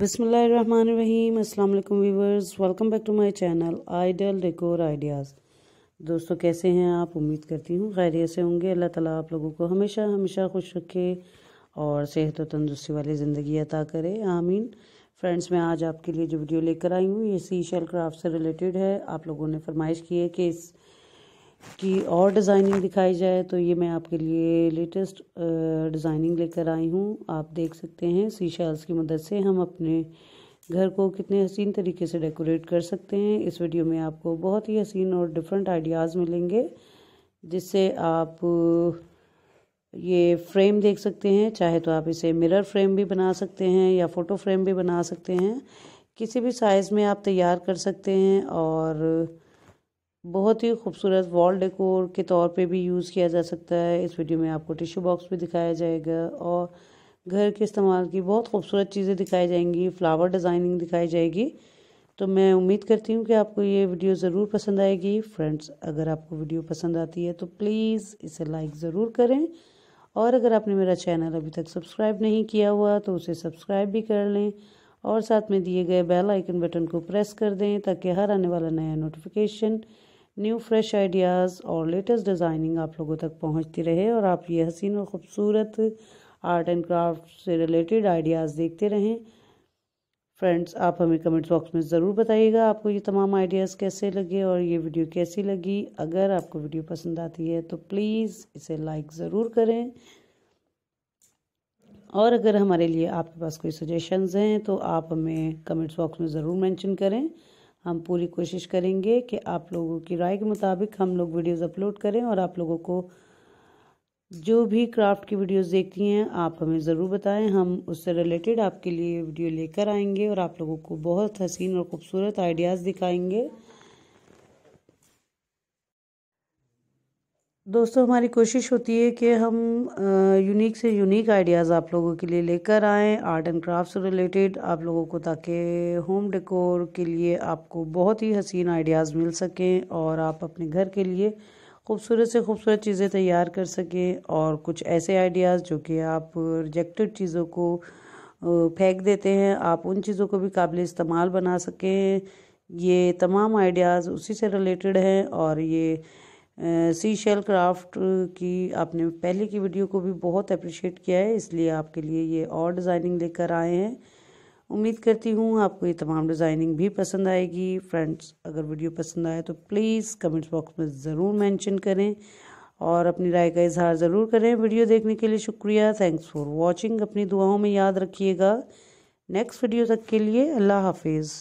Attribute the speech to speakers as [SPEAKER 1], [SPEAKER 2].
[SPEAKER 1] बिसमीम अल्लाम viewers welcome back to my channel ideal decor ideas दोस्तों कैसे हैं आप उम्मीद करती हूँ खैरियत से होंगे अल्लाह ताला आप लोगों को हमेशा हमेशा खुश रखे और सेहत और तंदुरुस्ती वाली ज़िंदगी अता करे आमीन फ्रेंड्स मैं आज आपके लिए जो वीडियो लेकर आई हूँ ये सी शेल क्राफ्ट से रिलेटेड है आप लोगों ने फरमाइश की है कि इस की और डिज़ाइनिंग दिखाई जाए तो ये मैं आपके लिए लेटेस्ट डिज़ाइनिंग लेकर आई हूँ आप देख सकते हैं सीशाल्स की मदद से हम अपने घर को कितने हसीन तरीके से डेकोरेट कर सकते हैं इस वीडियो में आपको बहुत ही हसीन और डिफरेंट आइडियाज़ मिलेंगे जिससे आप ये फ्रेम देख सकते हैं चाहे तो आप इसे मिरर फ्रेम भी बना सकते हैं या फ़ोटो फ्रेम भी बना सकते हैं किसी भी साइज़ में आप तैयार कर सकते हैं और बहुत ही खूबसूरत वॉल डेकोर के तौर पे भी यूज़ किया जा सकता है इस वीडियो में आपको टिश्यू बॉक्स भी दिखाया जाएगा और घर के इस्तेमाल की बहुत खूबसूरत चीज़ें दिखाई जाएंगी फ्लावर डिज़ाइनिंग दिखाई जाएगी तो मैं उम्मीद करती हूँ कि आपको ये वीडियो ज़रूर पसंद आएगी फ्रेंड्स अगर आपको वीडियो पसंद आती है तो प्लीज़ इसे लाइक ज़रूर करें और अगर आपने मेरा चैनल अभी तक सब्सक्राइब नहीं किया हुआ तो उसे सब्सक्राइब भी कर लें और साथ में दिए गए बेल आइकन बटन को प्रेस कर दें ताकि हर आने वाला नया नोटिफिकेशन न्यू फ्रेश आइडियाज़ और लेटेस्ट डिज़ाइनिंग आप लोगों तक पहुंचती रहे और आप ये हसीन और ख़ूबसूरत आर्ट एंड क्राफ्ट से रिलेटेड आइडियाज़ देखते रहें फ्रेंड्स आप हमें कमेंट्स बॉक्स में ज़रूर बताइएगा आपको ये तमाम आइडियाज़ कैसे लगे और ये वीडियो कैसी लगी अगर आपको वीडियो पसंद आती है तो प्लीज़ इसे लाइक ज़रूर करें और अगर हमारे लिए आपके पास कोई सजेशंस हैं तो आप हमें कमेंट्स बॉक्स में ज़रूर मेंशन करें हम पूरी कोशिश करेंगे कि आप लोगों की राय के मुताबिक हम लोग वीडियोस अपलोड करें और आप लोगों को जो भी क्राफ्ट की वीडियोस देखती हैं आप हमें ज़रूर बताएं हम उससे रिलेटेड आपके लिए वीडियो लेकर आएंगे और आप लोगों को बहुत हसीन और ख़ूबसूरत आइडियाज़ दिखाएंगे दोस्तों हमारी कोशिश होती है कि हम यूनिक से यूनिक आइडियाज़ आप लोगों के लिए लेकर आएँ आर्ट एंड क्राफ्ट से रिलेटेड आप लोगों को ताकि होम डेकोर के लिए आपको बहुत ही हसीन आइडियाज़ मिल सकें और आप अपने घर के लिए खूबसूरत से खूबसूरत चीज़ें तैयार कर सकें और कुछ ऐसे आइडियाज़ जो कि आप रिजेक्टेड चीज़ों को फेंक देते हैं आप उन चीज़ों को भी काबिल इस्तेमाल बना सकें ये तमाम आइडियाज़ उसी से रिलेटेड हैं और ये सी शेल क्राफ्ट की आपने पहले की वीडियो को भी बहुत अप्रिशिएट किया है इसलिए आपके लिए ये और डिज़ाइनिंग लेकर आए हैं उम्मीद करती हूँ आपको ये तमाम डिज़ाइनिंग भी पसंद आएगी फ्रेंड्स अगर वीडियो पसंद आए तो प्लीज़ कमेंट्स बॉक्स में ज़रूर मेंशन करें और अपनी राय का इजहार ज़रूर करें वीडियो देखने के लिए शुक्रिया थैंक्स फॉर वॉचिंग अपनी दुआओं में याद रखिएगा नेक्स्ट वीडियो तक के लिए अल्लाह हाफिज़